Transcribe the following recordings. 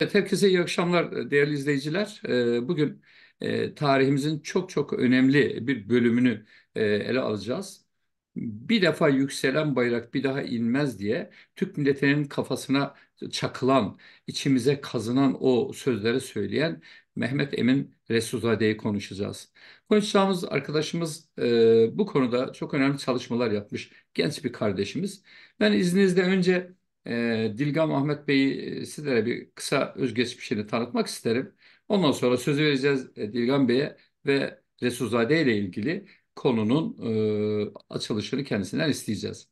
Evet, herkese iyi akşamlar e, değerli izleyiciler. E, bugün e, tarihimizin çok çok önemli bir bölümünü ele alacağız. Bir defa yükselen bayrak bir daha inmez diye Türk milletinin kafasına çakılan, içimize kazınan o sözleri söyleyen Mehmet Emin Resulzade'yi konuşacağız. Konuşacağımız arkadaşımız bu konuda çok önemli çalışmalar yapmış genç bir kardeşimiz. Ben izninizle önce e, Dilgam Ahmet Bey'i e, sizlere bir kısa özgeçmişini tanıtmak isterim. Ondan sonra sözü vereceğiz e, Dilgam Bey'e ve Resulzade ile ilgili konunun e, açılışını kendisinden isteyeceğiz.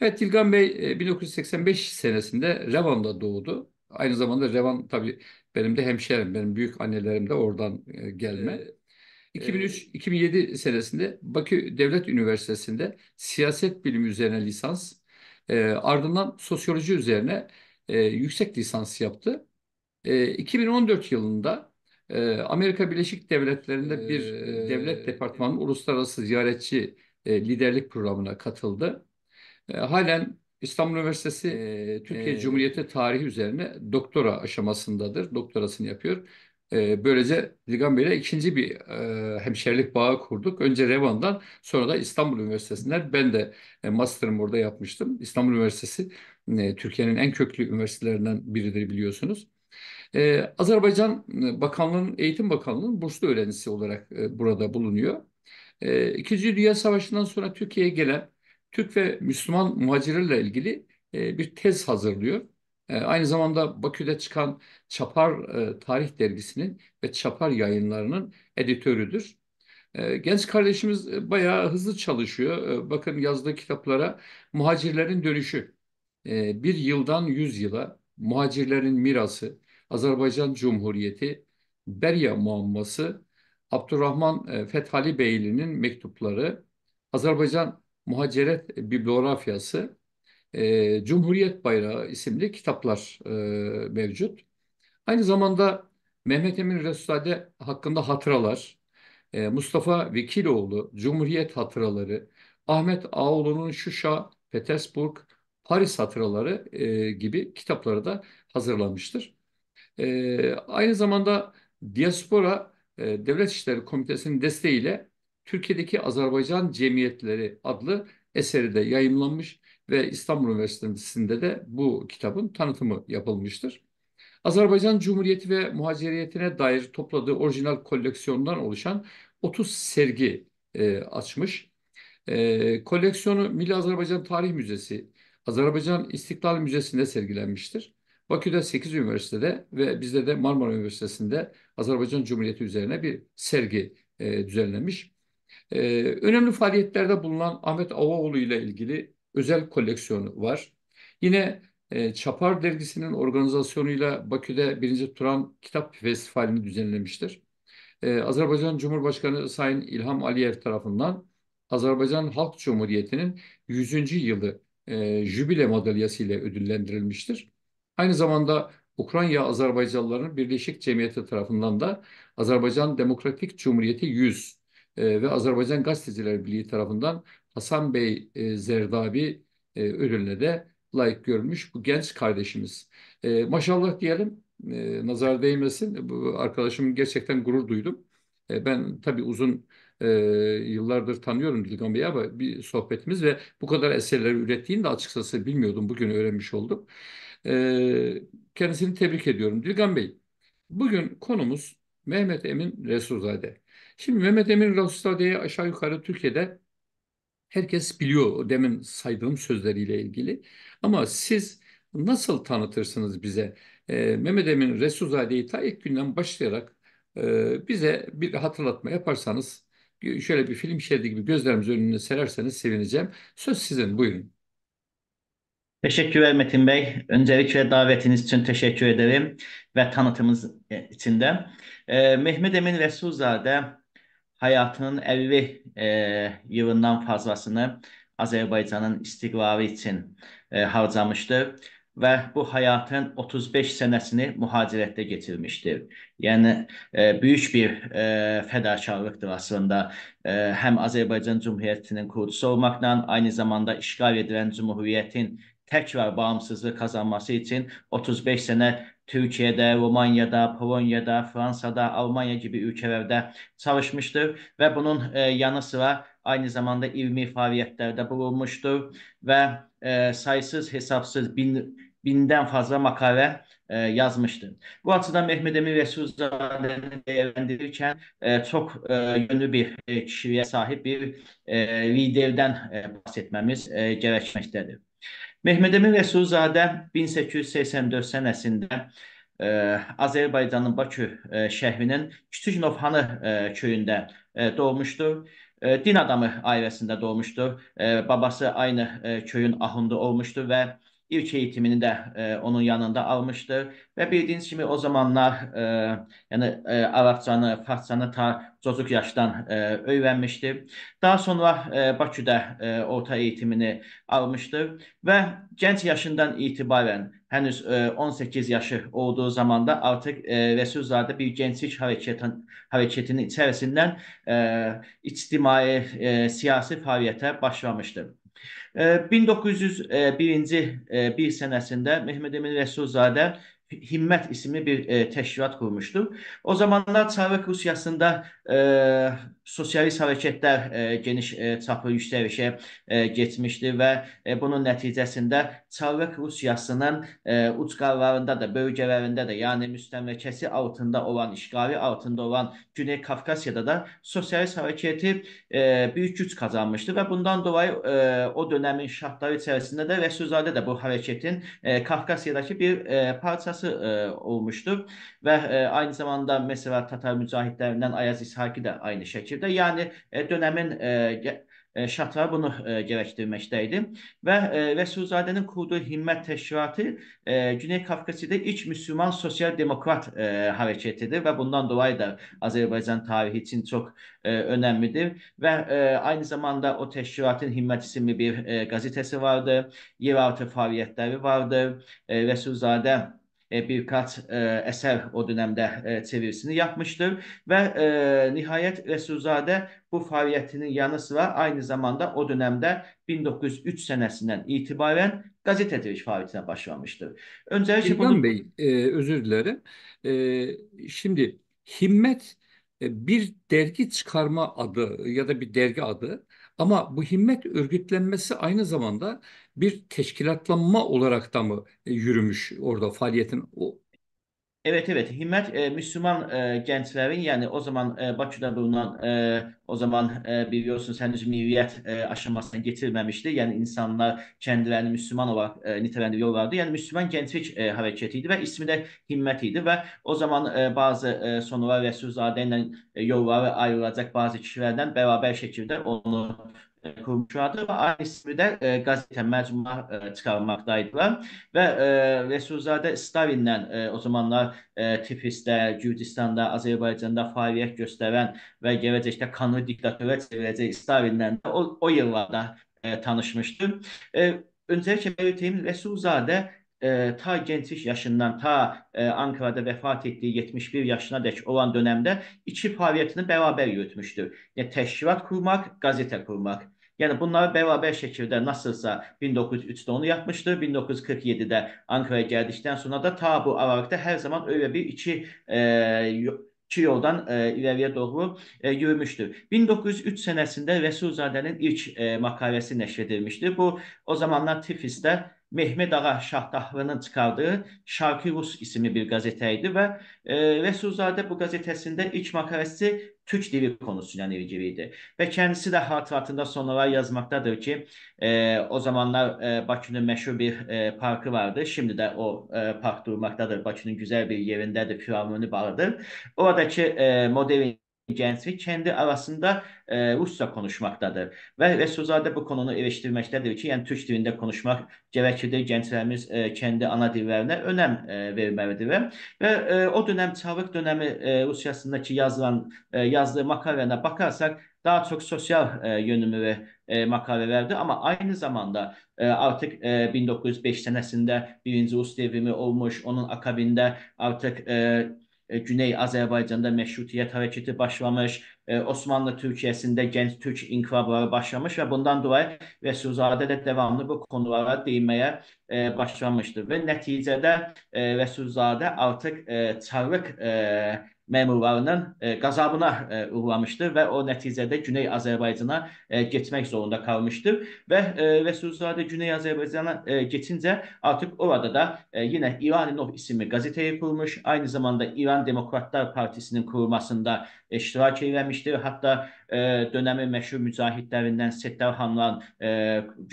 Evet Dilgan Bey 1985 e, senesinde Revan'da doğdu. Aynı zamanda Revan tabii benim de hemşerim, benim büyük annelerim de oradan e, gelme. Ee, 2003-2007 senesinde Bakü Devlet Üniversitesi'nde siyaset bilimi üzerine lisans, e, ardından sosyoloji üzerine e, yüksek lisans yaptı. E, ee, 2014 yılında e, Amerika Birleşik Devletleri'nde bir e, devlet ee, departmanının uluslararası ziyaretçi e, liderlik programına katıldı. E, halen İstanbul Üniversitesi e, Türkiye e, Cumhuriyeti tarihi üzerine doktora aşamasındadır. Doktorasını yapıyor. Ee, böylece Zigan ile ikinci bir e, hemşerilik bağı kurduk. Önce Revan'dan sonra da İstanbul Üniversitesi'nden ben de e, master'ımı orada yapmıştım. İstanbul Üniversitesi e, Türkiye'nin en köklü üniversitelerinden biridir biliyorsunuz. E, Azerbaycan e, Bakanlığı'nın, Eğitim Bakanlığı'nın burslu öğrencisi olarak burada bulunuyor. İkinci Dünya Savaşı'ndan sonra Türkiye'ye gelen Türk ve Müslüman muhacirlerle ilgili bir tez hazırlıyor. Ee, aynı zamanda Bakü'de çıkan Çapar e, Tarih Dergisi'nin ve Çapar yayınlarının editörüdür. Ee, genç kardeşimiz e, bayağı hızlı çalışıyor. Ee, bakın yazdığı kitaplara Muhacirlerin Dönüşü, Bir Yıldan Yüz Yıla, Muhacirlerin Mirası, Azerbaycan Cumhuriyeti, Berya Muamması, Abdurrahman e, Fethali Beyli'nin mektupları, Azerbaycan Muhaciret Bibliografyası, e, Cumhuriyet Bayrağı isimli kitaplar e, mevcut. Aynı zamanda Mehmet Emin Resulzade hakkında hatıralar, e, Mustafa Vekiloğlu, Cumhuriyet hatıraları, Ahmet Ağoğlu'nun Şuşa, Petersburg, Paris hatıraları e, gibi kitapları da hazırlanmıştır. E, aynı zamanda Diaspora e, Devlet İşleri Komitesi'nin desteğiyle Türkiye'deki Azerbaycan Cemiyetleri adlı eseri de yayınlanmış ve İstanbul Üniversitesi'nde de bu kitabın tanıtımı yapılmıştır. Azerbaycan Cumhuriyeti ve muhaciriyetine dair topladığı orijinal koleksiyondan oluşan 30 sergi e, açmış. E, koleksiyonu Milli Azerbaycan Tarih Müzesi, Azerbaycan İstiklal Müzesi'nde sergilenmiştir. Bakü'de 8 üniversitede ve bizde de Marmara Üniversitesi'nde Azerbaycan Cumhuriyeti üzerine bir sergi e, düzenlemiş. E, önemli faaliyetlerde bulunan Ahmet Avaoğlu ile ilgili özel koleksiyonu var. Yine e, Çapar dergisinin organizasyonuyla Bakü'de 1. Turan Kitap Festivali'ni düzenlemiştir. E, Azerbaycan Cumhurbaşkanı Sayın İlham Aliyev tarafından Azerbaycan Halk Cumhuriyeti'nin 100. yılı e, jübile madalyası ile ödüllendirilmiştir. Aynı zamanda Ukrayna Azerbaycanlıların Birleşik Cemiyeti tarafından da Azerbaycan Demokratik Cumhuriyeti 100 e, ve Azerbaycan Gazeteciler Birliği tarafından Hasan Bey e, Zerdabi e, ödülüne de layık görmüş bu genç kardeşimiz. E, maşallah diyelim e, nazar değmesin. Bu arkadaşım gerçekten gurur duydum. E, ben tabii uzun e, yıllardır tanıyorum Dilgan Bey'i ama bir sohbetimiz ve bu kadar eserleri ürettiğini de açıkçası bilmiyordum. Bugün öğrenmiş oldum. E, kendisini tebrik ediyorum. Dilgan Bey, bugün konumuz Mehmet Emin Resulzade. Şimdi Mehmet Emin Resulzade'ye aşağı yukarı Türkiye'de herkes biliyor demin saydığım sözleriyle ilgili. Ama siz nasıl tanıtırsınız bize? E, Mehmet Emin Resulzade'yi ta ilk günden başlayarak e, bize bir hatırlatma yaparsanız şöyle bir film şeridi gibi gözlerimiz önüne sererseniz sevineceğim. Söz sizin buyurun. Teşekkürler Metin Bey. Öncelikle davetiniz için teşekkür ederim ve tanıtımız e, için de. Ee, Mehmet Emin Resulzade həyatının 50 e, yılından fazlasını Azərbaycanın istiqlalı üçün e, harcamışdır və bu həyatın 35 sənəsini mühacirətdə keçirmişdir. Yəni e, böyük bir e, fədakarlıqdır aslında. E, həm Azərbaycan Cümhuriyyətinin qurucusu olmaqla, aynı zamanda işğal edilən cümhuriyyətin təkrar bağımsızlıq qazanması üçün 35 sənə Türkiyədə, Romaniyada, Polonyada, Fransada, Almaniya kimi ölkələrdə çalışmışdır və bunun e, yanı sıra aynı zamanda ilmi fəaliyyətlərdə bulunmuşdur və e, saysız, hesabsız bin, bindən fazla maqalə e, yazmışdır. Bu açıdan Mehmet Emin Resulzadəni dəyərləndirirkən e, çox e, yönlü bir e, kişiyə sahib bir e, liderdən e, bahsetməmiz e, gərəkməkdədir. Mehmet Əmin Rəsulzadə 1884 sənəsində ə, e, Azərbaycanın Bakı ə, e, şəhrinin Kiçik Novxanı ə, e, köyündə ə, doğmuşdur. Ə, din adamı ailəsində doğmuşdur. Ə, babası aynı ə, köyün ahundu olmuşdur və ilk eğitimini də e, onun yanında almışdır və bildiyiniz kimi o zamanlar e, yəni e, Arabcanı, Farscanı ta çocuq yaşdan e, öyrənmişdi. Daha sonra e, Bakıda e, orta eğitimini almışdı və gənc yaşından etibarən henüz e, 18 yaşı olduğu zaman da artık e, Resulzade bir gençlik hareketin, hareketinin içerisinden e, içtimai e, siyasi faaliyete başlamıştır. 1901-ci bir sənəsində Mehmet Emin Rəsulzadə Himmət isimli bir e, təşkilat qurmuşdu. O zamanlar Çarlıq Rusiyasında e, sosialist hərəkətlər e, geniş e, çaplı yüksəlişə e, getmişdi və e, bunun nəticəsində Çarlıq Rusiyasının e, ucqarlarında da, bölgələrində də, yəni müstəmləkəsi altında olan, işğali altında olan Güney Kafkasyada da sosialist hərəkəti e, büyük güc qazanmışdı və bundan dolayı e, o dönəmin şartları içərisində də Rəsulzadə də bu hərəkətin e, Kafkasyadakı bir e, parçası müdafiəçi e, olmuşdur və e, aynı zamanda mesela Tatar mücahidlərindən Ayaz İshaki də aynı şəkildə, yəni e, dönəmin e, e şatlar bunu e, gərəkdirməkdə idi və e, Rəsulzadənin qurduğu Himmət Təşkilatı e, Güney Kafkasiyada ilk müsəlman sosial demokrat e, hərəkətidir və bundan dolayı da Azərbaycan tarixi üçün çox e, önəmlidir və e, aynı zamanda o təşkilatın Himmət isimli bir e, qəzetəsi vardı, yeraltı fəaliyyətləri vardı. E, Rəsulzadə e, birkaç e, eser o dönemde e, çevirisini yapmıştır ve e, nihayet nihayət bu fəaliyyətinin yanı sıra aynı zamanda o dönemde 1903 senesinden itibaren gazetecilik fəaliyyətinə başlamıştır. Öncelikle İlhan bunu... Bey, e, özür dilerim. E, şimdi Himmet bir dergi çıkarma adı ya da bir dergi adı ama bu himmet örgütlenmesi aynı zamanda bir teşkilatlanma olarak da mı e, yürümüş orada faaliyetin Evet, evet. Himmət e, Müslüman e, gənclərin, yəni o zaman e, Bakıda bulunan, e, o zaman e, biliyorsunuz henüz mülkiyyət e, aşamasına getirməmişdi. Yəni insanlar kendilerini Müslüman olarak e, nitelendiriyorlardı. Yəni Müslüman Gençlik e, Hərəkəti idi və ismi də Himmət idi və o zaman e, bazı e, sonra Rəsulzadə ilə e, yolları ayrılacaq bazı kişilərdən bərabər şəkildə onu qurmuşlardı və aynı isimli də e, ə, qəzetə məcmua ə, e, çıxarmaqdaydılar və ə, e, Resulzadə Stalinlə ə, o zamanlar ə, Tiflisdə, Gürcistanda, Azərbaycanda fəaliyyət göstərən və gələcəkdə kanlı diktatora çevriləcək Stalinlə də o, o yıllarda ə, tanışmışdım. Ə, öncəliklə belirteyim, Resulzadə e, ta gençlik yaşından ta e, Ankara'da vəfat etdiyi 71 yaşına dək olan dönəmdə iki fəaliyyətini bərabər yürütmüşdür. Yəni təşkilat qurmaq, qəzetə qurmaq. Yəni bunları bərabər şəkildə nasılsa 1903-də onu yapmışdı, 1947-də Ankaraya gəldikdən sonra da ta bu aralıqda hər zaman öyle bir iki e, iki yoldan e, irəliyə doğru e, yürümüşdür. 1903 sənəsində Rəsulzadənin ilk e, makalesi nəşr edilmişdir. Bu o zamanlar Tiflisdə Mehmet Ağa Şahdahlı'nın çıxardığı Şarkı Rus isimli bir qəzetə idi və e, Rəsulzadə bu qəzetəsində ilk makalesi Türk dili konusuyla ilgili idi. Ve kendisi de hatıratında sonralar yazmaktadır ki e, o zamanlar e, Bakü'nün meşhur bir e, parkı vardı. Şimdi de o e, park durmaktadır. Bakü'nün güzel bir yerindedir. Piramoni Bağı'dır. Oradaki e, modern cəmçilik kendi arasında e, Rusca konuşmaqdadır. Və Rəsulzadə bu konunu eleştirməkdədir ki, yəni türk dilində konuşmak gərəkdir, gənclərimiz e, kəndi ana dillerine önem e, verməlidir. Və e, o dönem Çarlıq dönəmi e, Rusiyasındakı yazılan e, yazdığı makalənə bakarsak daha çok sosyal e, ve e, verdi ama aynı zamanda e, artıq e, 1905 sənəsində birinci Rus devrimi olmuş, onun akabinde artık e, e, Güney Azərbaycanda meşrutiyet hareketi başlamış, e, Osmanlı Türkiyəsində genç türk inkılabları başlamış ve bundan dolayı Rəsulzadə de devamlı bu konulara deyməyə e, başlamıştır ve neticede nəticədə e, Rəsulzadə artıq e, məmurlarının e, qəzabına e, uğramışdır və o nəticədə Güney Azərbaycana e, getmək zorunda qalmışdır və Rəsulzadə Güney Azərbaycana geçincə artıq orada da yenə İraninov isimli qəzetə yapılmış, aynı zamanda İran Demokratlar Partisinin kurulmasında iştirak eləmişdir. Hətta dönəmi məşhur mücahidlərindən Settar xanla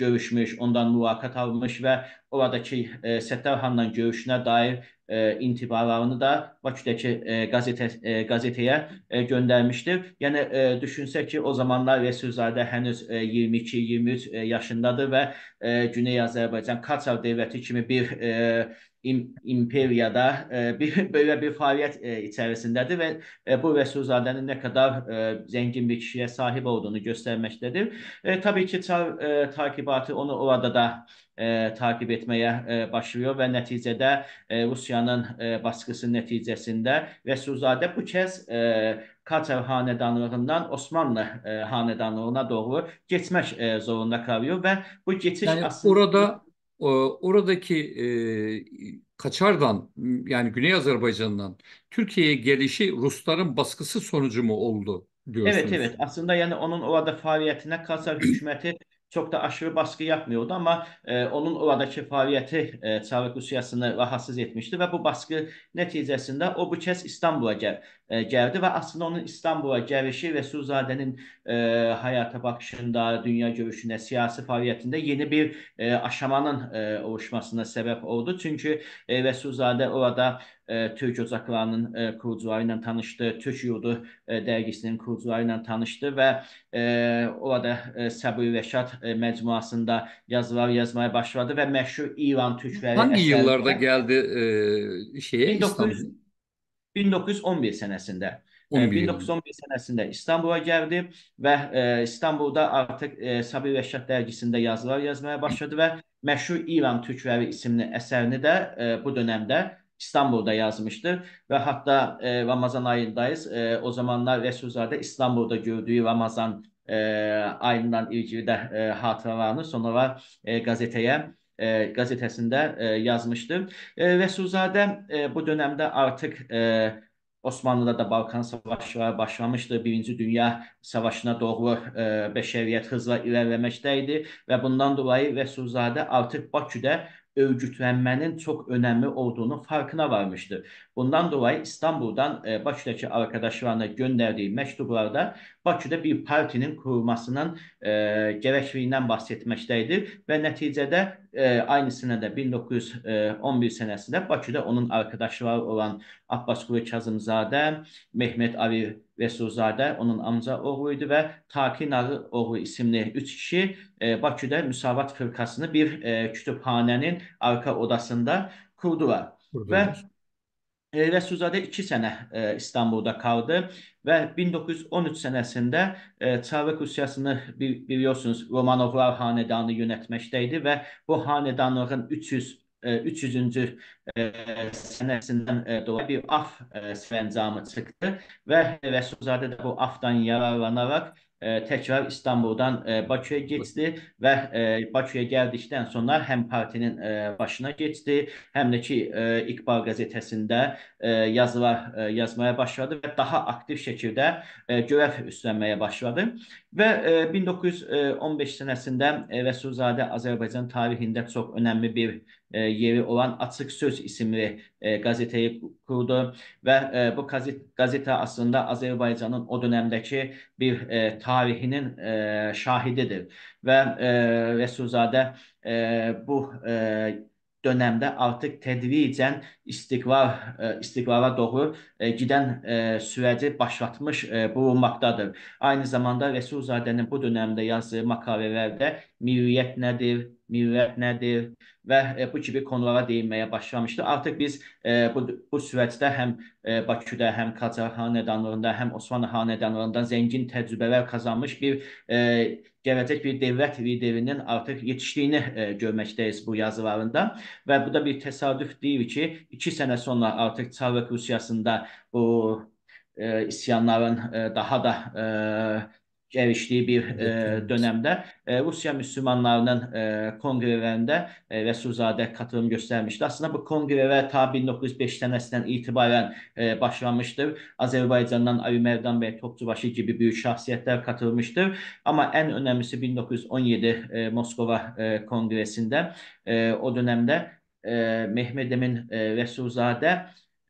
görüşmüş, ondan mülaqat almış və oradakı Settar xanla görüşünə dair e, intibalarını da Bakıdakı e, qəzetə e, qəzetəyə e, göndərmişdir. Yəni e, düşünsək ki, o zamanlar Rəsulzadə hənüz e, 22-23 e, yaşındadır və e, Güney Azərbaycan Qaçar dövləti kimi bir e, imperiyada e, bir böyle bir faaliyet e, içerisindədir ve e, bu Rəsulzadənin ne kadar e, zəngin bir kişiye sahip olduğunu göstərməkdədir. E, təbii ki, çar e, takibatı onu orada da e, takip etmeye e, başlıyor ve neticede e, Rusiyanın e, baskısı neticesinde Rəsulzadə bu kez e, Kaçev hanedanlığından Osmanlı e, hanedanlığına doğru geçmek e, zorunda kalıyor ve bu geçiş yani aslında... orada oradaki e, Kaçar'dan yani Güney Azerbaycan'dan Türkiye'ye gelişi Rusların baskısı sonucu mu oldu diyorsunuz? Evet evet aslında yani onun orada faaliyetine kasar hükümeti çox da aşırı baskı yapmıyordu, amma e, onun oradakı fəaliyyəti e, Çarı Rusiyasını rahatsız etmişdi və bu baskı nəticəsində o bu kəs İstanbula gəl e, gəldi və aslında onun İstanbula gəlişi və Suzadənin e, həyata baxışında, dünya görüşünə, siyasi fəaliyyətində yeni bir e, aşamanın e, oluşmasına səbəb oldu. Çünki e, Vəsuzadə orada Türk ocaqlarının qurucuları e, ilə tanışdı, Türk yurdu e, dərgisinin qurucuları ilə tanışdı və e, orada Səbri Rəşad məcmuasında yazılar yazmaya başladı və məşhur İran türkləri Hangi əsərində, yıllarda gəldi e, şeyə 1900, 1911 sənəsində. 11. 1911 sənəsində İstanbula gəldi və e, İstanbulda artıq e, Sabir Rəşad dərgisində yazılar yazmaya başladı və məşhur İran türkləri isimli əsərini də e, bu dövrdə İstanbul'da yazmıştır ve hatta e, Ramazan ayındayız. E, o zamanlar Resulzade İstanbul'da gördüğü Ramazan e, ayından ilgili de e, hatıralarını sonra e, gazeteye e, gazetesinde e, yazmıştır. E, Resulzade e, bu dönemde artık e, Osmanlı'da da Balkan savaşları başlamıştı. Birinci Dünya Savaşı'na doğru e, bəşəriyyət hızla irəliləməkdə idi və bundan dolayı Resulzadə artıq Bakıda örgütlənmənin çox önəmli olduğunun farkına varmışdır. Bundan dolayı İstanbul'dan e, Bakü'deki arkadaşlarına gönderdiği mektuplarda Bakü'də bir partinin kurulmasının e, gerekliliğinden bahsetmektedir ve neticede e, aynısına da 1911 e, senesinde Bakü'də onun arkadaşları olan Abbas Qulu Kazımzadə, Mehmet Ali Vesuzadə onun amca oğlu ve və Taki Narı oğlu isimli üç kişi e, Bakü'də Müsavat Fırkasını bir e, kütüphanənin arka odasında kurdular. Burada. Və Rəsulzadə 2 sənə ə, e, İstanbulda qaldı və 1913 sənəsində ə, e, Çarlıq Rusiyasını biliyorsunuz Romanovlar hanedanı yönətməkdə idi və bu hanedanlığın 300 300-cü e, sənəsindən dolayı bir af sərəncamı çıxdı və Rəsulzadə də bu afdan yararlanaraq təkrar İstanbuldan e, Bakıya keçdi və e, Bakıya gəldikdən sonra həm partinin e, başına keçdi, həm də ki İqbal qəzetəsində yazılar yazmaya başladı və daha aktiv şəkildə görəv üstlənməyə başladı. Və 1915 sənəsində Rəsulzadə Azərbaycan tarixində çox önəmli bir E, yeri olan Açıq Söz isimli qəzetəyi e, qurdu və e, bu qəzetə aslında Azərbaycanın o dönəmdəki bir tarixinin şahididir və Rəsulzadə bu dönəmdə artıq tədricən istiqlal istiqlala doğru gedən sürəci başlatmış bulunmaqdadır. Aynı zamanda Rəsulzadənin bu dönəmdə yazdığı məqalələrdə milliyyət nədir, miqyar nədir və e, bu kimi konulara deyinməyə başlamışdı. Artıq biz e, bu, bu süreçdə həm e, Bakıda, həm Qacar hanedanlığında, həm Osmanlı hanedanlığında zəngin təcrübələr kazanmış bir gələcək bir dövlət liderinin artıq yetişdiyini görməkdəyiz bu yazılarında və bu da bir təsadüf deyil ki, iki sənə sonra artıq Çar Rusiyasında bu isyanların daha da gelişdiyi bir e, dönəmdə e, Rusiya müsəlmanlarının e, konqrelərində e, Rəsulzadə katılım göstərmişdi. Aslında bu konqrelər ta 1905 sənəsindən etibarən e, başlanmışdır. Azərbaycandan Ali Mərdan bəy Topçubaşı gibi büyük şahsiyetler katılmışdır. Ama en önemlisi 1917 e, Moskova e, konqresində e, o dönemde e, Mehmet Emin e, Rəsulzadə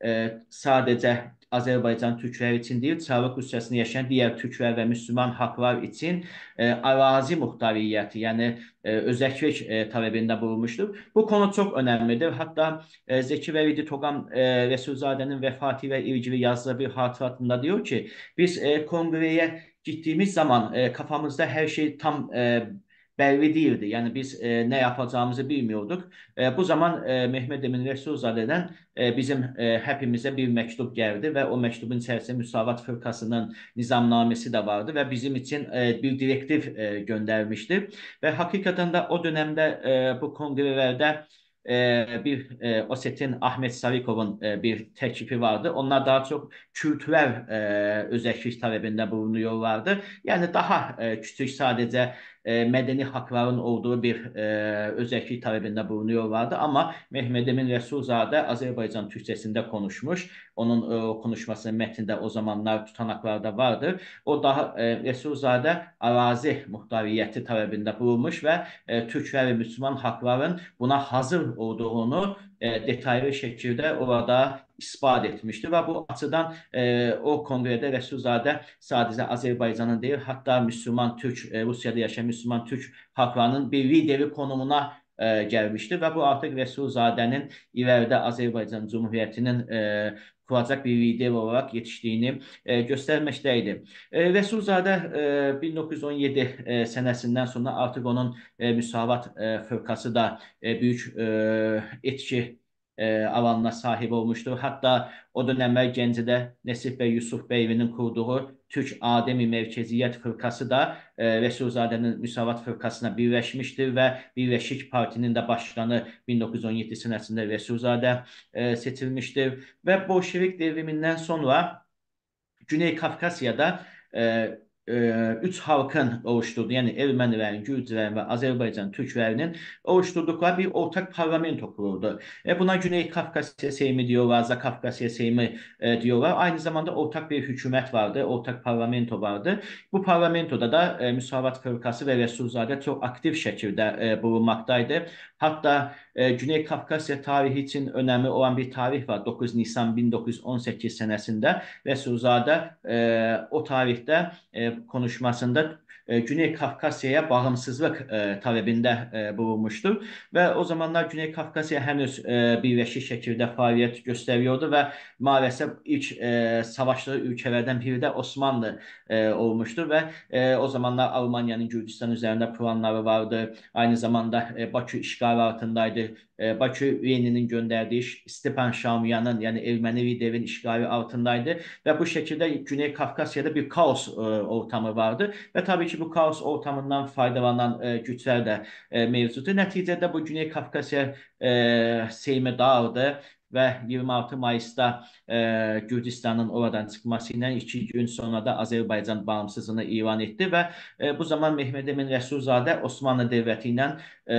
e, sadəcə Azərbaycan türkləri üçün deyil, Çarlıq Rusiyasında yaşayan digər türklər və müsəlman xalqlar üçün e, ərazi muxtariyyəti, yəni e, özəklik e, tələbində bulunmuşdur. Bu konu çox önəmlidir. Hətta e, Zeki Vəvidi Toqam e, Rəsulzadənin vəfatı və ircili yazdığı bir xatirətində deyir ki, biz e, konqreyə gitdiyimiz zaman e, kafamızda hər şey tam e, bəlli deyildi. Yəni biz e, nə yapacağımızı bilmirdik. E, bu zaman e, Mehmet Emin Rəsulzadədən e, bizim e, həpimizə bir məktub gəldi və o məktubun içərisində Müsavat Fırqasının nizamnaməsi də vardı və bizim üçün e, bir direktiv e, göndərmişdi və həqiqətən də o dövrdə e, bu konqrelərdə e, bir e, Osetin Ahmet Savikov'un e, bir təklifi vardı. Onlar daha çox kültürel e, özəklik talebində bulunuyorlardı. Yəni daha e, küçük sadəcə E, mədəni haqların olduğu bir e, özəklik talebində bulunuyorlardı. Amma Mehmed Emin Rəsulzadə Azərbaycan türkçəsində konuşmuş. Onun e, konuşmasının mətnində o zamanlar tutanaqlarda vardır. O daha Rəsulzadə ərazi muhtariyyəti talebində bulunmuş və türk və müsəlman haqların buna hazır olduğunu detaylı şəkildə orada isbat etmişdi və bu açıdan e, o konqredə Rəsulzadə sadəcə Azərbaycanın deyil, hətta müsəlman türk, e, Rusiyada yaşayan müsəlman türk xalqlarının bir lideri konumuna ə, e, gəlmişdi və bu artıq Rəsulzadənin irəlidə Azərbaycan Cümhuriyyətinin ə, e, kuracaq bir lider olaraq yetişdiyini ə, e, göstərməkdə idi. Ə, Rəsulzadə ə, 1917 ə, sənəsindən sonra artıq onun ə, müsavat ə, fırqası da ə, böyük ə, etki e, alanına sahib olmuşdur. Hətta o dönəmə Gəncədə Nəsib bəy Yusuf bəyinin qurduğu Türk Ademi Mərkəziyyət Fırqası da e, Rəsulzadənin Müsavat Fırqasına birləşmişdir və Birləşik Partinin də başqanı 1917 sənəsində Rəsulzadə e, seçilmişdir və Bolşevik devrimindən sonra Güney Kafkasyada e, e, üç halkın oluşturduğu, yəni ermənilərin, gürcülərin və Azərbaycan türklərinin oluşdurduqları bir ortaq parlamento quruldu. E, buna Güney Kafkasya Seymi diyorlar, Zakafkasya Seymi e, diyorlar. Aynı zamanda ortaq bir hükümət vardı, ortaq parlamento vardı. Bu parlamentoda da e, Müsavat Fırqası və Resulzadə çox aktiv şəkildə e, bulunmaqdaydı. Hatta e, Güney Kafkasya tarihi için önemli olan bir tarih var. 9 Nisan 1918 senesinde Resulzade e, o tarihte e, konuşmasında e, Güney Kafkasya'ya bağımsızlıq e, tələbində e, bulunmuşdur ve o zamanlar Güney Kafkasya henüz hənüz birləşik şekilde faaliyet gösteriyordu ve maalesef ilk savaşdığı ölkələrdən biri de Osmanlı olmuşdur ve o zamanlar Almaniyanın Gürcistan üzerinde planları vardı. Aynı zamanda Bakı işgal altındaydı. Bakı Leninin gönderdiği Stepan Şamiyanın, yani erməni liderin işgali altındaydı ve bu şekilde Güney Kafkasyada bir kaos ortamı vardı ve tabii ki ki, bu kaos ortamından faydalanan e, güclər də e, mövcuddur. Nəticədə bu Güney Kafkasiya e, Seymə dağıdır və 26 mayısda ə, e, Gürcüstanın oradan çıxması ilə 2 gün sonra da Azərbaycan bağımsızlığını elan etdi və ə, e, bu zaman Mehmet Emin Rəsulzadə Osmanlı dövləti ilə ə, e,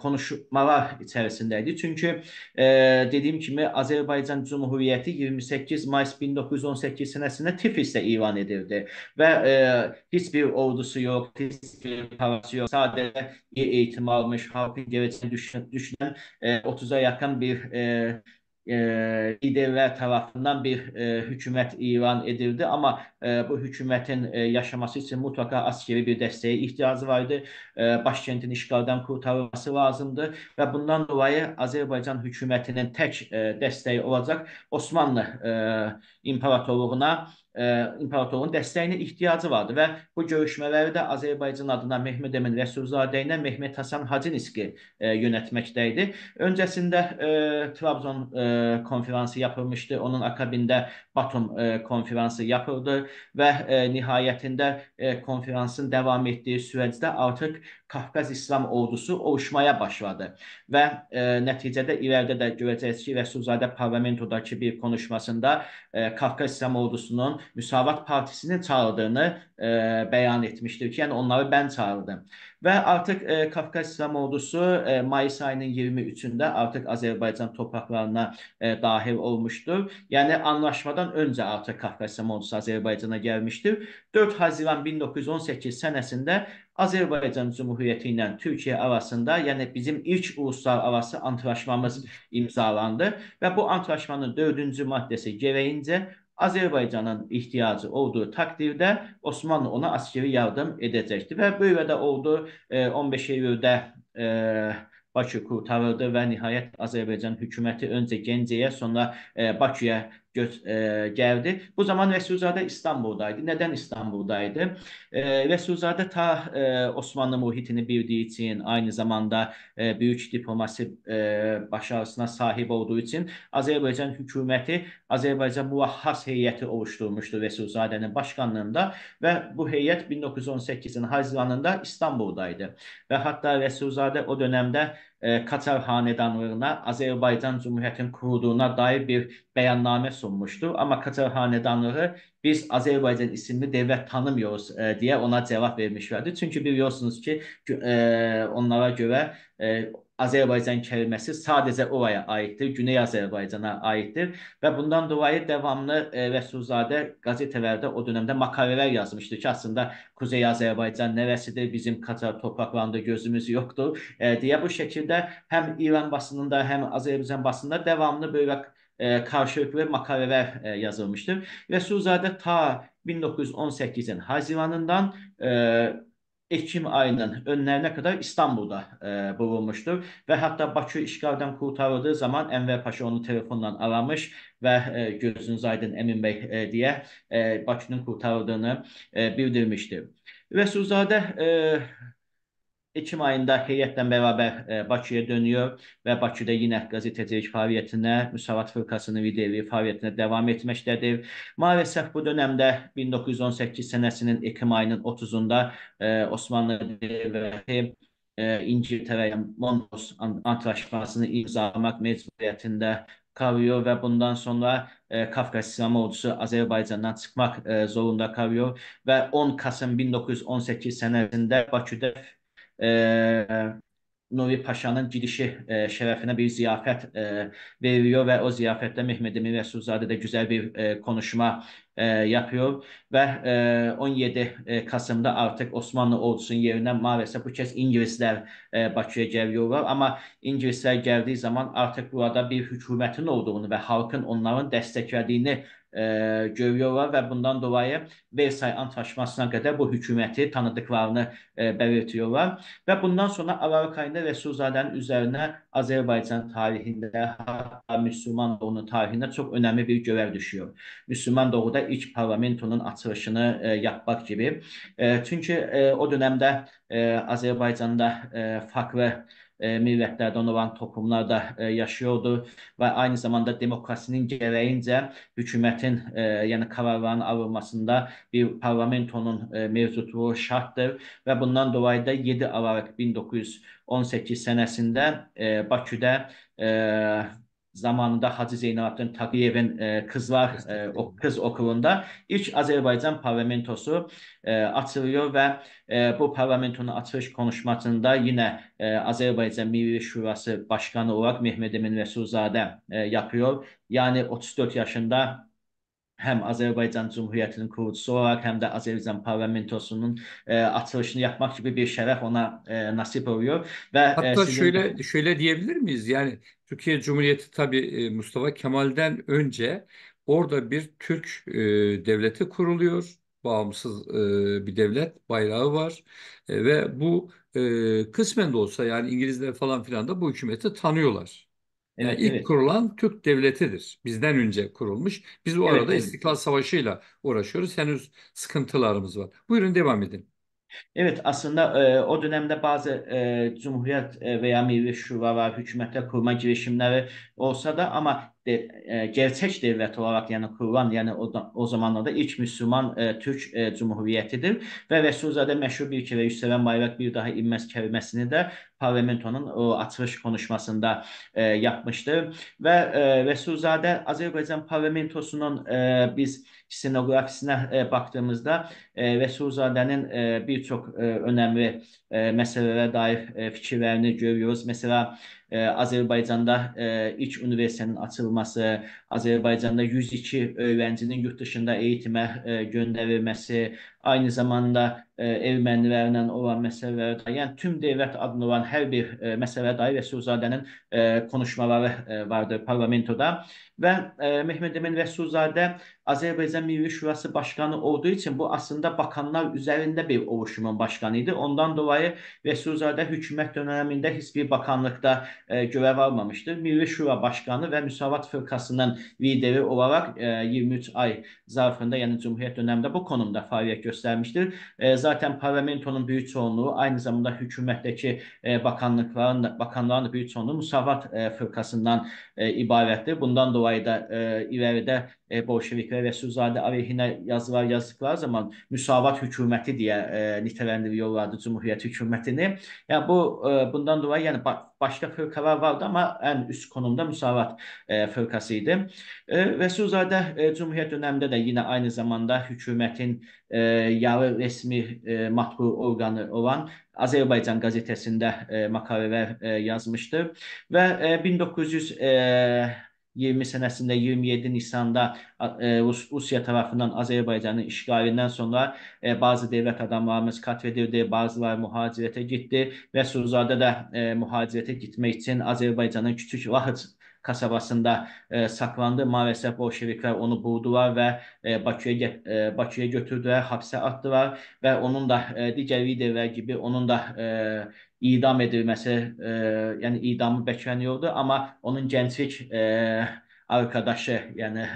konuşmalar içərisində idi. Çünki ə, dediyim kimi Azərbaycan Cümhuriyyəti 28 mayıs 1918 sənəsində Tiflisdə elan edildi və ə, heç bir ordusu yox, heç bir parası yox, sadəcə eğitim almış, halkın gerisinə düşən, düşən 30-a yaxın bir ə, e, liderlər tərəfindən bir e, hökumət ilan edildi, amma e, bu hökumətin e, yaşaması üçün mutlaka askeri bir dəstəyə ehtiyacı var idi. E, başkəntin işğaldan qurtarılması lazımdı və bundan dolayı Azərbaycan hökumətinin tək e, dəstəyi olacaq Osmanlı e, imperatorluğuna E, imperatorluğun dəstəyinə ehtiyacı vardı və bu görüşmələri də Azərbaycan adına Mehmet Əmin Rəsulzadə ilə Mehmet Hasan Haciniski e, yönətməkdə idi. Öncəsində e, Trabzon e, konferansı yapılmışdı, onun akabində Batum e, konferansı yapıldı və e, nihayətində e, konferansın davam etdiyi sürəcdə artıq Kafqaz İslam Ordusu ovuşmaya başladı və e, nəticədə irəlidə də görəcəyiz ki, Rəsulzadə parlamentodakı bir konuşmasında e, Kafqaz İslam Ordusunun Müsavat Partisinin çağırdığını e, bəyan etmişdir ki, yəni onları mən çağırdım. Və artıq e, Kafqaz İslam Ordusu e, mayıs ayının 23-də artıq Azərbaycan torpaqlarına e, dahil olmuşdur. Yəni anlaşmadan öncə artıq Kafqaz İslam Ordusu Azərbaycana gəlmişdir. 4 Haziran 1918 sənəsində Azərbaycan Cümhuriyyəti ilə Türkiyə arasında, yəni bizim ilk uluslararası antlaşmamız imzalandı və bu antlaşmanın 4-cü maddəsi gereğincə Azərbaycanın ehtiyacı olduğu təqdirdə Osmanlı ona askeri yardım edəcəkdi və böyük də oldu 15 e, iyulda e, Bakı qurtarıldı və nihayət Azərbaycan hökuməti öncə Gəncəyə, sonra e, Bakıya e, gəldi. Bu zaman Rəsulzadə İstanbulda idi. Nədən İstanbulda idi? E, Rəsulzadə ta e, Osmanlı mühitini bildiyi üçün, aynı zamanda e, böyük diplomasi e, başarısına sahib olduğu üçün Azərbaycan hökuməti Azərbaycan muvahhas heyəti oluşturmuşdu Rəsulzadənin başkanlığında və bu heyət 1918-in haziranında İstanbulda idi. Və hətta Rəsulzadə o dövrdə e, Katar Hanedanlığına Azərbaycan Cümhuriyyətinin qurulduğuna dair bir bəyannamə sunmuşdu. Amma Katar Hanedanlığı biz Azərbaycan isimli dövlət tanımıyoruz e, deyə ona cavab vermişlərdi. Çünki biliyorsunuz ki e, onlara görə e, Azərbaycan kəlməsi sadəcə oraya aiddir, Güney Azərbaycana aiddir və bundan dolayı davamlı e, Rəsulzadə qəzetələrdə o dövrdə makalələr yazmışdı ki, aslında Kuzey Azərbaycan nərəsidir, bizim Katar torpaqlarında gözümüz yoxdur e, deyə bu şəkildə həm İran basınında, həm Azərbaycan basınında davamlı böyük e, qarşılıqlı makalələr yazılmışdır. Rəsulzadə ta 1918-in Haziranından Ekim ayının önlərinə qədər İstanbulda e, bulunmuşdur və hətta Bakı işğaldan qurtarıldığı zaman Ənvər Paşa onu telefonla aramış və e, gözünüz aydın Əmin bəy e, deyə e, Bakının qurtarıldığını e, bildirmişdir. Rəsulzadə e, Ekim ayında heyətlə bərabər ə, e, Bakıya dönüyor və Bakıda yenə qəzetəcilik fəaliyyətinə, Müsavat Fırqasının lideri fəaliyyətinə davam etməkdədir. Maalesef bu dönəmdə 1918 sənəsinin Ekim ayının 30-unda e, Osmanlı dövləti e, İngiltərəyə Mondros Antlaşmasını imzalamaq məcburiyyətində Kaviyo və bundan sonra e, Kafkas İslam Ordusu Azərbaycandan çıxmaq e, zorunda Kaviyo və 10 Kasım 1918 sənəsində Bakıda e, Nuri Paşa'nın girişi e, şərəfinə bir ziyafet e, veriliyor və o ziyafette Mehmet Emin Rəsulzadə de güzel bir e, konuşma e, yapıyor ve 17 e, e, Kasım'da artık Osmanlı ordusunun yerine maalesef bu kez İngilizler e, Bakı'ya geliyorlar ama İngilizler geldiği zaman artık burada bir hükümetin olduğunu ve halkın onların desteklediğini e, görüyorlar ve bundan dolayı Versay Antlaşmasına kadar bu hökuməti tanıdıqlarını e, belirtiyorlar ve bundan sonra Alarok ayında Resulzadənin üzerine Azerbaycan tarihinde hatta Müslüman doğunun tarihinde çok önemli bir görev düşüyor. Müslüman doğuda ilk parlamentonun açılışını e, yapmaq kimi. E, çünki e, o dönəmdə e, Azərbaycanda e, farklı e, millətlərdən olan toplumlar da e, yaşıyordu və aynı zamanda demokrasinin gərəyincə hökumətin, e, yəni qərarların alınmasında bir parlamentonun e, mevcudluğu şartdır və bundan dolayı da 7 avarıq 1918 sənəsində e, Bakıda e, zamanında Hacı Zeynalabdin Takiyev'in e, kızlar e, o kız okulunda ilk Azerbaycan parlamentosu e, açılıyor ve e, bu parlamentonun açılış konuşmasında yine e, Azerbaycan Milli Şurası Başkanı olarak Mehmet Emin Resulzade e, yapıyor. Yani 34 yaşında hem Azərbaycan Cumhuriyyətinin qurucusu olaraq, həm də Azərbaycan parlamentosunun e, açılışını yapmak gibi bir şərəf ona e, nasip oluyor. Ve, Hatta sizin... şöyle şöyle diyebilir miyiz? Yani Türkiye Cumhuriyeti tabi e, Mustafa Kemal'den önce orada bir Türk e, devleti kuruluyor. Bağımsız e, bir devlet bayrağı var e, ve bu e, kısmen de olsa yani İngilizler falan filan da bu hükümeti tanıyorlar. Yani ilk evet. kurulan Türk devletidir. Bizden önce kurulmuş. Biz bu evet, arada evet. İstiklal Savaşı'yla uğraşıyoruz. Henüz sıkıntılarımız var. Buyurun devam edin. Evet, aslında e, o dönemdə bazı e, cümhuriyyət e, və ya milli şura və hökumətlər qurma girişimləri olsa da, amma de, e, gerçək dövlət olaraq, yəni qurulan, yəni o, da, o zamanlarda ilk müsəlman e, Türk e, cümhuriyyətidir və Rəsulzadə məşhur bir kərə yüksələn bayraq bir daha inməz kəliməsini də parlamentonun o açılış konuşmasında e, yapmışdı və e, Rəsulzadə Azərbaycan parlamentosunun e, biz stenografisinə e, baxdığımızda Rəsulzadənin e, e, bir önemli önəmli məsələlərə dair fikirlərini görüyoruz mesela e, Azərbaycanda e, ilk universitetin açılması, Azərbaycanda 102 öyrəncinin yurt dışında eğitimə e, göndərilməsi, aynı zamanda e, ermənilərlə olan məsələlərə dair, yəni tüm dövlət adına olan hər bir e, məsələyə dair Rəsulzadənin e, konuşmaları e, vardı parlamentoda və e, Mehmet Emin Rəsulzadə Azərbaycan Milli Şurası başkanı olduğu üçün bu aslında bakanlar üzərində bir oluşumun başkanı idi. Ondan dolayı Rəsulzadə hökumət dövründə heç bir bakanlıqda e, görev almamıştır. Milli Şura Başkanı ve Müsavat Fırkası'nın lideri olarak e, 23 ay zarfında yani Cumhuriyet döneminde bu konumda faaliyet göstermiştir. E, zaten parlamentonun büyük çoğunluğu aynı zamanda hükümetteki e, bakanlıkların bakanların büyük çoğunluğu Müsavat e, Fırkası'ndan e, ibarettir. Bundan dolayı da e, ileride e, bolşeviklər və Suzadə əleyhinə yazılar yazdıqları zaman müsavat hökuməti deyə e, nitelendiriyorlardı Cümhuriyyət hökumətini. Yəni bu e, bundan dolayı yəni ba başqa fövqələr vardı, amma ən üst konumda müsavat e, fövqəsi idi. E, Rəsulzadə e, Cümhuriyyət dövründə də yenə aynı zamanda hökumətin e, yarı rəsmi e, matbu orqanı olan Azərbaycan qəzetəsində e, məqalələr e, yazmışdı və e, 1900 e, 20 sənəsində 27 Nisanda e, Rusiya tərəfindən Azərbaycanın işğalindən sonra e, bazı dövlət adamlarımız qətl edildi, bazıları mühacirətə getdi və Surzadə də e, mühacirətə getmək üçün Azərbaycanın kiçik Lahıc kasabasında e, saklandı. Maalesef Bolşevikler onu buldular ve e, Bakü'ye e, Bakü'ye götürdüler, hapse attılar ve onun da e, digər liderlər gibi onun da e, idam edilmesi e, yəni idamı bekleniyordu ama onun gənclik e, arkadaşı, yəni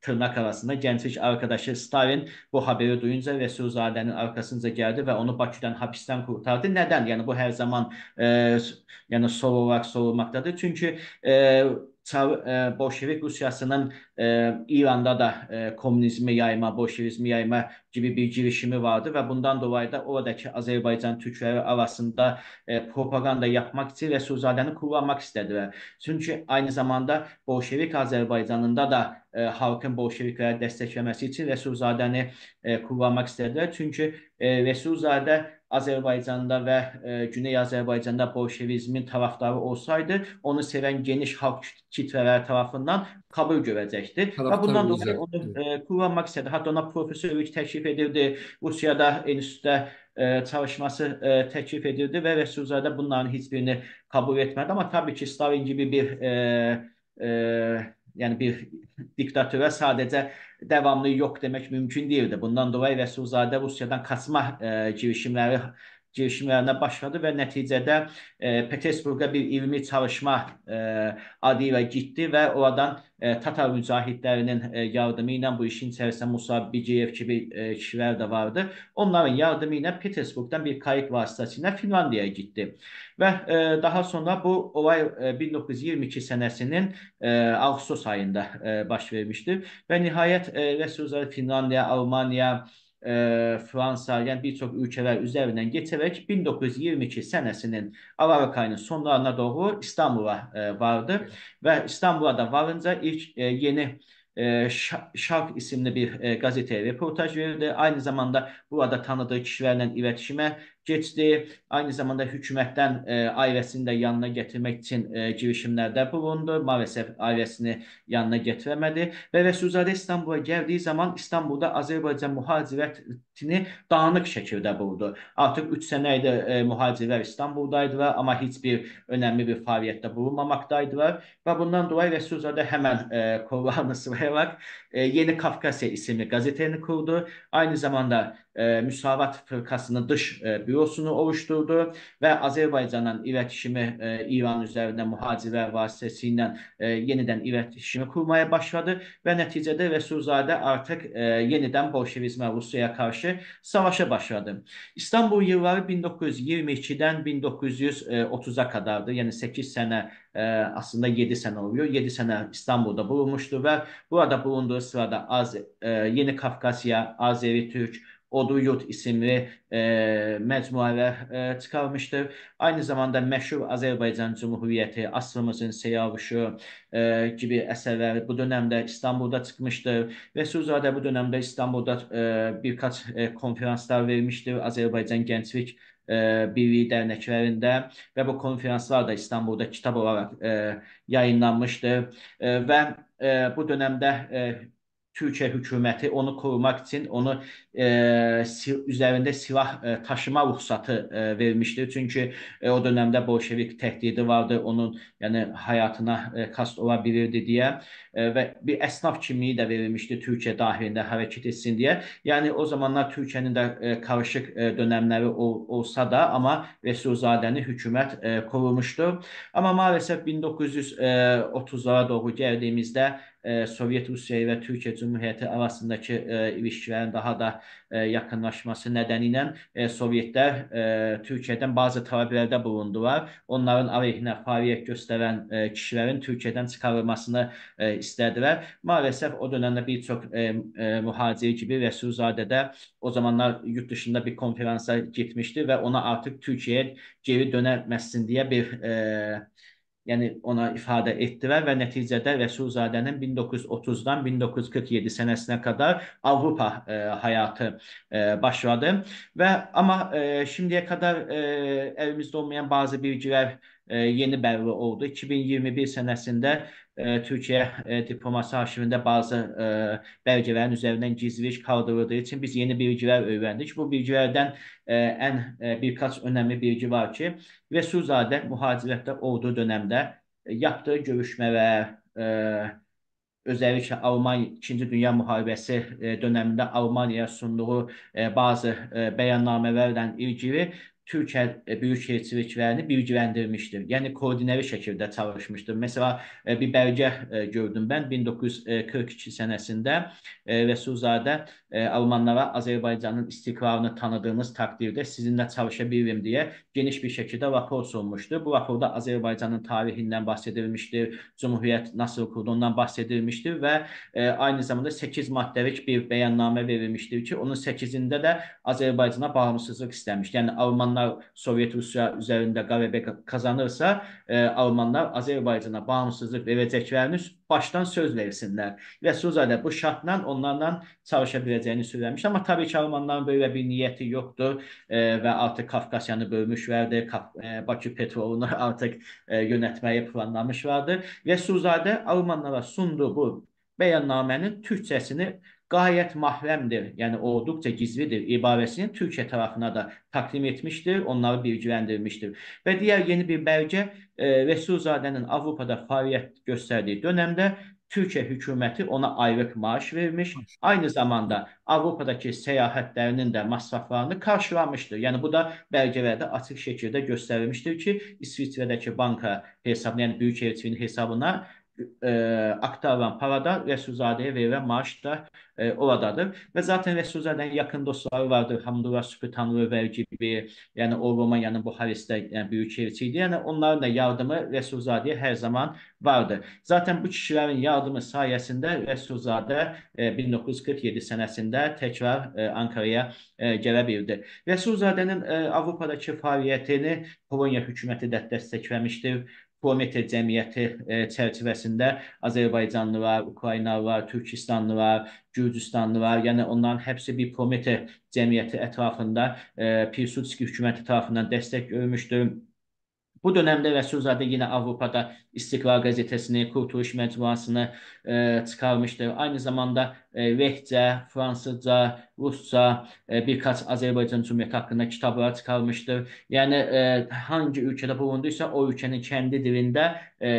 tırnak arasında gençlik arkadaşı Stalin bu haberi duyunca Resulzadənin arkasınca gəldi və onu Bakıdan həbsdən qurtardı. Nədən? Yəni bu hər zaman e, yəni soru olaraq sorulmaqdadır. Çünki e, E, bolşevik Rusiyasının e, İranda da e, kommunizmi yayma, bolşevizmi yayma kimi bir girişimi vardı və bundan dolayı da oradakı Azərbaycan türkləri arasında propaganda yapmaq üçün Rəsulzadəni kullanmaq istədilər. Çünki aynı zamanda bolşevik Azərbaycanında da ə, xalqın bolşevikləri dəstəkləməsi üçün Rəsulzadəni ə, kullanmaq istədilər. Çünki ə, Rəsulzadə Azərbaycanda və e, Güney Azərbaycanda bolşevizmin tərəfdarı olsaydı, onu sevən geniş xalq kütlələri tərəfindən kabul görəcəkdi. Və bundan dolayı onu e, kullanmaq istədi. Hətta ona professorluq təklif edildi. Rusiyada institutda e, çalışması e, təklif edildi və Rəsulzadə bunların heç birini kabul etmədi. Amma təbii ki, Stalin kimi bir e, e, yəni bir diktatora sadəcə davamlı yox demək mümkün deyildi. Bundan dolayı Rəsulzadə Rusiyadan qaçma e, girişimləri girişimlərinə başladı və nəticədə e, Peterburqa bir ilmi çalışma e, adı ilə getdi və oradan e, Tatar mücahidlərinin e, yardımı ilə bu işin içərisində Musa Bigiyev kimi e, kişilər də vardı. Onların yardımı ilə Peterburqdan bir kayık vasitəsilə Finlandiyaya getdi. Və e, daha sonra bu olay e, 1922 sənəsinin e, avqust ayında e, baş vermişdi və nihayət e, Rəsulzade Finlandiya, Almaniya, e, Fransa, yəni bir çox ölkələr üzərindən keçərək 1922 sənəsinin avarokayının sonlarına doğru İstanbula e, vardı və İstanbula da varınca ilk e, yeni e, Şark isimli bir e, qəzetəyə reportaj verdi. Aynı zamanda burada tanıdığı kişilərlə irətişimə keçdi. Aynı zamanda hökumətdən e, ailəsini də yanına gətirmək üçün e, girişimlərdə bulundu. Maalesef ailəsini yanına gətirəmədi və Rəsulzadə İstanbula gəldiyi zaman İstanbulda Azərbaycan mühacirətini dağınıq şəkildə buldu. Artıq 3 sənə idi e, mühacirlər İstanbuldaydılar, amma heç bir önəmli bir fəaliyyətdə bulunmamaqdaydılar və bundan dolayı Rəsulzadə həmən e, kollarını sırayaraq e, Yeni Kafkasya isimli gazeteni kurdu. Aynı zamanda e, Müsavat Fırkası'nın dış e, bürosunu oluşturdu ve Azerbaycan'dan iletişimi e, İran üzerinde muhacirler vasıtasıyla e, yeniden iletişimi kurmaya başladı ve neticede Resulzade artık e, yeniden Bolşevizme Rusya'ya karşı savaşa başladı. İstanbul yılları 1922'den 1930'a e, kadardı. Yəni 8 sənə əslində 7 sənə oluyor. 7 sənə İstanbulda bulunmuşdu və burada bulunduğu sırada Az Yeni Kafkasya, Azeri Türk, Odu Yurt isimli e, məcmuələr e, çıxarmışdır. Aynı zamanda məşhur Azərbaycan Cümhuriyyəti, Asrımızın Seyavuşu e, gibi əsərlər bu dönəmdə İstanbulda çıxmışdır. Resulzadə bu dönəmdə İstanbulda e, bir kaç e, konferanslar vermişdir. Azərbaycan Gənclik E, Birliyi dərnəklərində və bu konfranslar da İstanbulda kitab olaraq e, yayınlanmışdır e, və bu dönəmdə Türkiyə hökuməti onu qorumaq üçün onu e, sil üzərində silah e, daşıma ruxsatı e, vermişdi. Çünki e, o dövrdə bolşevik təhdidi vardı, onun yəni həyatına e, kast ola bilirdi deyə e, və bir əsnaf kimliyi də verilmişdi Türkiyə daxilində hərəkət etsin deyə. Yəni o zamanlar Türkiyənin də e, qarışıq e, dönəmləri ol, olsa da, amma Rəsulzadəni hökumət e, qorumuşdu. Amma maalesef 1930-lara e, doğru gəldiyimizdə E, Sovet Rusiyası və Türkiyə Cümhuriyyəti arasındakı e, ilişkilərin daha da e, yaxınlaşması nədənilə Sovetlər Türkiyədən bazı tələblərdə bulundular. Onların əleyhinə fəaliyyət göstərən kişilərin Türkiyədən çıxarılmasını istədilər. Maalesef o dönəmdə bir çox mühacir kimi Rəsulzadə də o zamanlar yurt dışında bir konfransa getmişdi və ona artıq Türkiyəyə geri dönəməsin deyə bir e, Yani ona ifade ettiler ve neticede Rəsulzadənin 1930'dan 1947 senesine kadar Avrupa e, həyatı e, başladı ve ama e, şimdiyə qədər e, əlimizdə olmayan bazı bilgilər e, yeni bəlli oldu. 2021 senesinde. ə, Türkiyə ə, e, diplomasi arxivində bazı ə, e, bəlgələrin üzərindən gizlilik qaldırıldığı üçün biz yeni bilgilər öyrəndik. Bu bilgilərdən ə, e, ən ə, bir kaç önəmli bilgi var ki, Vəsuzadə mühacirətdə olduğu dönəmdə yaptığı görüşmələr, ə, özəlliklə Almanya 2-ci Dünya müharibəsi ə, dönəmində Almaniyaya sunduğu ə, bazı ə, bəyannamələrlə ilgili Türkiyə e, Büyükelçiliklərini bilgiləndirmişdir. Yəni koordinəvi şəkildə çalışmışdır. Məsələn, e, bir bərgə e, gördüm mən 1942 sənəsində Rəsulzadə Almanlara Azərbaycanın istiqrarını tanıdığınız təqdirdə sizinlə çalışa bilirim deyə geniş bir şəkildə rapor sunmuşdur. Bu raporda Azərbaycanın tarixindən bahs edilmişdir, Cümhuriyyət nasıl qurulduğundan bahs edilmişdir və aynı zamanda 8 maddəlik bir bəyannamə verilmişdir ki, onun 8-də də Azərbaycana bağımsızlıq istəmişdir. Yəni Almanlar Almanlar Sovet Rusiya üzərində QVB qazanırsa, e, Almanlar Azərbaycana bağımsızlıq verəcəklərini başdan söz versinlər. Rəsulzadə bu şartla onlarla çalışa biləcəyini söyləmiş, amma təbii ki, Almanların belə bir niyyəti yoxdur e, və artıq Kafkasiyanı bölmüşlərdir. Kaf e, Bakı petrolunu artıq e, yönətməyi planlamışlardır. Rəsulzadə Almanlara sunduğu bu bəyannamenin türkçəsini gayet mahremdir, yəni olduqca gizlidir ibarəsini Türkiyə tərəfinə də təqdim etmişdir, onları bilgiləndirmişdir. Və digər yeni bir bəlgə e, Resulzadənin Avropada fəaliyyət göstərdiyi dönəmdə Türkiyə hökuməti ona aylıq maaş vermiş, aynı zamanda Avropadakı səyahətlərinin də məsraflarını qarşılamışdır. Yəni bu da bəlgələrdə açıq şəkildə göstərilmişdir ki, İsviçrədəki banka hesabına, yəni Böyükçəvçinin hesabına e, aktaran parada Rəsulzadəyə verilən maaş da e, oradadır. Və zaten Rəsulzadənin yakın dostları vardır. Hamduras Sübütanlıver gibi, yəni o Romanyanın Buxarestdə yəni, büyükelçi idi. Yəni onların da yardımı Rəsulzadəyə hər zaman vardır. Zaten bu kişilərin yardımı sayəsində Rəsulzadə e, 1947 sənəsində təkrar e, Ankaraya e, gələ bildi. Rəsulzadənin e, Avropadakı fəaliyyətini Polonya hökuməti də dəstəkləmişdir. Prometer cəmiyyəti e, çərçivəsində Azərbaycanlılar, Ukraynalılar, Türkistanlılar, Gürcüstanlılar, yəni onların hepsi bir Prometer cəmiyyəti ətrafında e, Pilsudski hökuməti tərəfindən dəstək görmüşdür. Bu dönəmdə Rəsulzadə yenə Avropada İstiqlal qəzetəsini, Kurtuluş məcmuasını e, çıxarmışdır. Aynı zamanda e, Rehcə, fransızca, rusca e, bir kaç Azərbaycan Cümhuriyyəti haqqında kitablar çıxarmışdır. Yəni e, hangi ölkədə bulunduysa o ölkənin kəndi dilində e,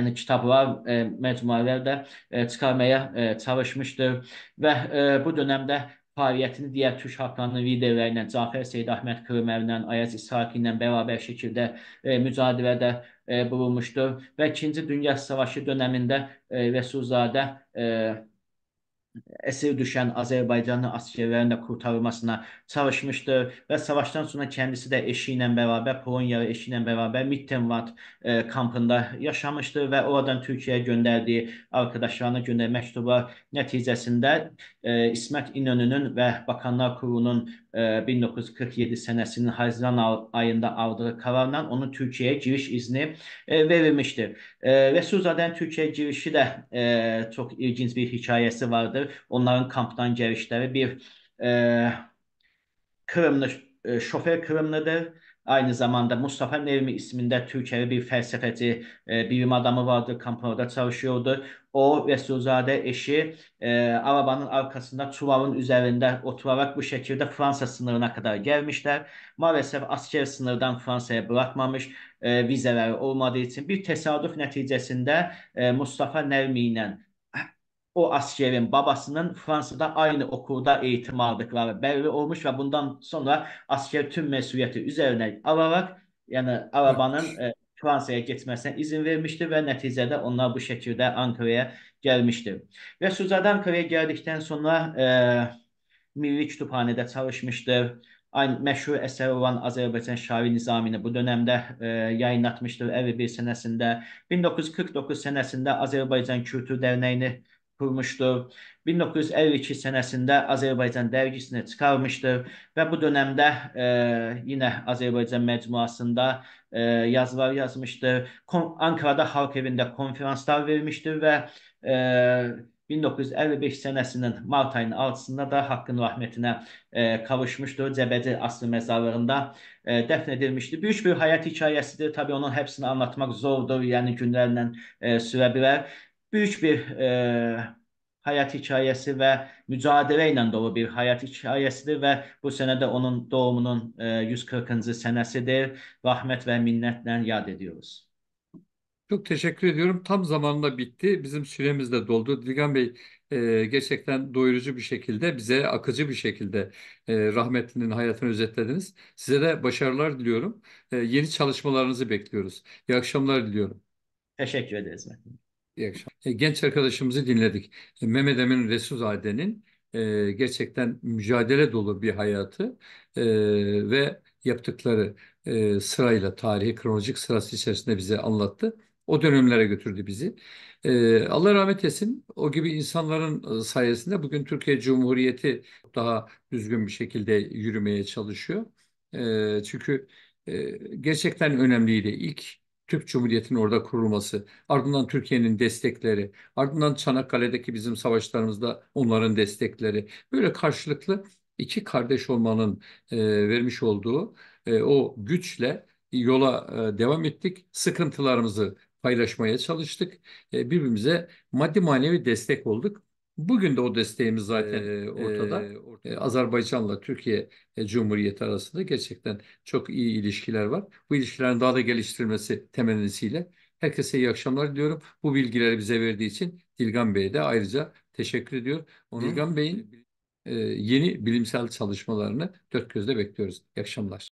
yəni kitablar, e, məcmualar da e, çıxarmaya e, çalışmışdır və e, bu dönəmdə fəaliyyətini digər Türk xalqlarının liderləri ilə, Cafər Seyid Əhməd Kırməli ilə, Ayaz İshaqi ilə bərabər şəkildə e, mücadilədə e, bulunmuşdur və 2-ci Dünya Savaşı dövründə e, Rəsulzadə e, esir düşən Azərbaycanlı askerlərin də qurtarılmasına çalışmışdır və savaşdan sonra kəndisi də eşi ilə bərabər, Poloniyalı eşi ilə bərabər Mittenwald e, kampında yaşamışdır və oradan Türkiyəyə göndərdiyi arkadaşlarına göndərdiyi məktublar nəticəsində e, İsmət İnönünün və Bakanlar Kurulunun e, 1947 sənəsinin haziran ayında aldığı qərarla onun Türkiyəyə giriş izni e, verilmişdir. E, Rəsulzadənin Türkiyəyə girişi də e, çox ilginc bir hekayəsi vardır. Onların kampdan gəlişləri bir e, Kırımlı, e, şofer Kırımlıdır. Aynı zamanda Mustafa Nermi ismində Türkiyəli bir fəlsəfəci, e, bilim adamı vardı, kampanyada çalışıyordu. O, Resulzadə eşi e, arabanın arkasında çuvalın üzərində oturaraq bu şəkildə Fransa sınırına qədər gəlmişlər. Maalesef asker sınırdan Fransaya bırakmamış, e, vizaları olmadığı üçün bir təsadüf nəticəsində e, Mustafa Nermi ilə o askerin babasının Fransada aynı okulda eğitim aldıkları belli olmuş ve bundan sonra asker tüm mesuliyeti üzerine alarak yani arabanın e, Fransa'ya getməsinə izin vermişdi və nəticədə onlar bu şəkildə Ankara'ya gəlmişdi. Və Suzad Ankara'ya gəldikdən sonra e, Milli Kütüphanədə çalışmışdır. Aynı məşhur əsəri olan Azərbaycan şairi Nizamini bu dövrdə e, yayınlatmışdır 51 sənəsində. 1949 sənəsində Azərbaycan Kültür Dərnəyini tutmuşdur. 1952 sənəsində Azərbaycan dərgisini çıxarmışdır və bu dövrdə e, yenə Azərbaycan məcmuasında e, yazılar yazmışdır. Kon Ankara'da Xalq evində konferanslar vermişdir və e, 1955 sənəsinin mart ayının 6-sında da haqqın rəhmətinə e, kavuşmuşdur. Cəbədi asrı məzarlığında e, dəfn edilmişdir. Böyük bir həyat hekayəsidir. Təbii onun hepsini anlatmaq zordur. Yəni günlərlə e, sürə bilər. büyük bir e, hayat hikayesi ve mücadele ile dolu bir hayat hikayesidir ve bu sene de onun doğumunun e, 140. senesidir. Rahmet ve minnetle yad ediyoruz. Çok teşekkür ediyorum. Tam zamanında bitti. Bizim süremiz de doldu. Dilgan Bey e, gerçekten doyurucu bir şekilde bize akıcı bir şekilde e, rahmetlinin hayatını özetlediniz. Size de başarılar diliyorum. E, yeni çalışmalarınızı bekliyoruz. İyi akşamlar diliyorum. Teşekkür ederiz. İyi akşamlar. E, genç arkadaşımızı dinledik. E, Mehmet Emin Resulzade'nin e, gerçekten mücadele dolu bir hayatı e, ve yaptıkları e, sırayla tarihi kronolojik sırası içerisinde bize anlattı. O dönemlere götürdü bizi. E, Allah rahmet etsin. O gibi insanların e, sayesinde bugün Türkiye Cumhuriyeti daha düzgün bir şekilde yürümeye çalışıyor. E, çünkü e, gerçekten önemliydi. İlk Türk Cumhuriyeti'nin orada kurulması, ardından Türkiye'nin destekleri, ardından Çanakkale'deki bizim savaşlarımızda onların destekleri. Böyle karşılıklı iki kardeş olmanın e, vermiş olduğu e, o güçle yola e, devam ettik. Sıkıntılarımızı paylaşmaya çalıştık. E, birbirimize maddi manevi destek olduk. Bugün de o desteğimiz zaten e, ortada. E, ortada. Azerbaycan'la Türkiye Cumhuriyeti arasında gerçekten çok iyi ilişkiler var. Bu ilişkilerin daha da geliştirilmesi temennisiyle herkese iyi akşamlar diliyorum. Bu bilgileri bize verdiği için Dilgan Bey'e de ayrıca teşekkür ediyor. Onun... Dilgan Bey'in e, yeni bilimsel çalışmalarını dört gözle bekliyoruz. İyi akşamlar.